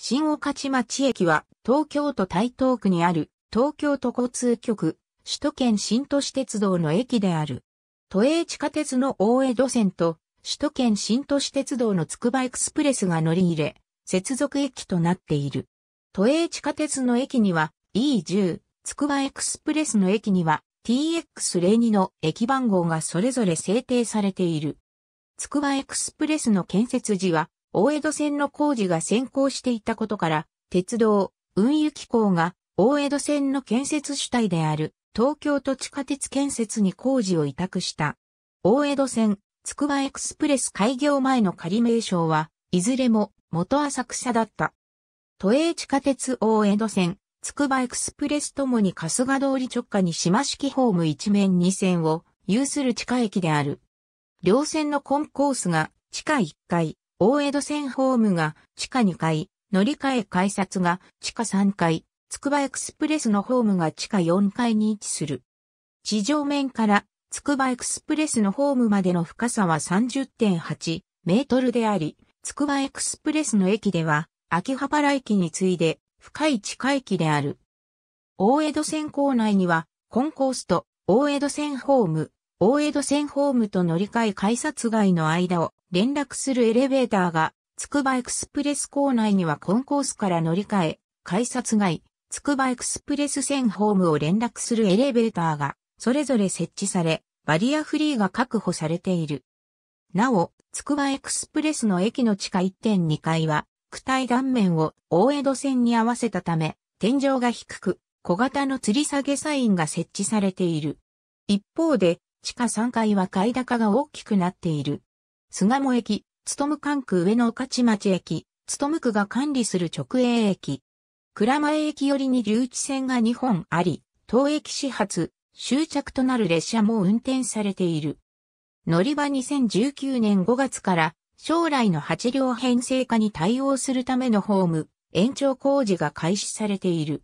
新御徒町駅は東京都台東区にある東京都交通局、首都圏新都市鉄道の駅である。都営地下鉄の大江戸線と首都圏新都市鉄道のつくばエクスプレスが乗り入れ、接続駅となっている。都営地下鉄の駅には E10、つくばエクスプレスの駅には TX02 の駅番号がそれぞれ制定されている。つくばエクスプレスの建設時は大江戸線の工事が先行していたことから、鉄道、運輸機構が大江戸線の建設主体である東京都地下鉄建設に工事を委託した。大江戸線、つくばエクスプレス開業前の仮名称は、いずれも元浅草だった。都営地下鉄大江戸線、つくばエクスプレスともに春日通り直下に島式ホーム一面二線を有する地下駅である。両線のコンコースが地下1階、大江戸線ホームが地下2階、乗り換え改札が地下3階、つくばエクスプレスのホームが地下4階に位置する。地上面からつくばエクスプレスのホームまでの深さは30.8メートルであり、つくばエクスプレスの駅では秋葉原駅に次いで深い地下駅である。大江戸線構内にはコンコースと大江戸線ホーム、大江戸線ホームと乗り換え改札街の間を連絡するエレベーターが、つくばエクスプレス構内にはコンコースから乗り換え、改札街、つくばエクスプレス線ホームを連絡するエレベーターが、それぞれ設置され、バリアフリーが確保されている。なお、つくばエクスプレスの駅の地下1.2階は、区体断面を大江戸線に合わせたため、天井が低く、小型の吊り下げサインが設置されている。一方で、地下3階は階高が大きくなっている。菅野駅、勤管区上野御徒町駅、勤区が管理する直営駅。倉前駅寄りに留置線が2本あり、当駅始発、終着となる列車も運転されている。乗り場2019年5月から将来の8両編成化に対応するためのホーム、延長工事が開始されている。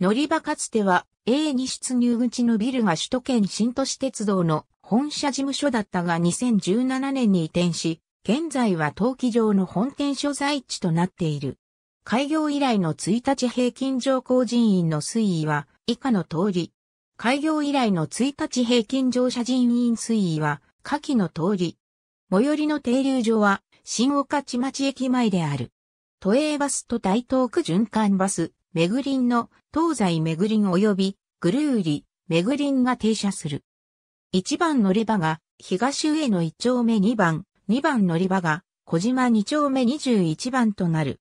乗り場かつては A2 出入口のビルが首都圏新都市鉄道の本社事務所だったが2017年に移転し、現在は登記上の本店所在地となっている。開業以来の1日平均乗降人員の推移は以下の通り。開業以来の1日平均乗車人員推移は下記の通り。最寄りの停留所は新岡地町駅前である。都営バスと台東区循環バス、メグリンの東西メグリン及びグルーリ、メグリンが停車する。1番乗り場が東上野1丁目2番、2番乗り場が小島2丁目21番となる。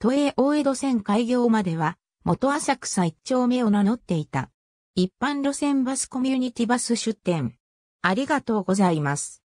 都営大江戸線開業までは元浅草1丁目を名乗っていた。一般路線バスコミュニティバス出店。ありがとうございます。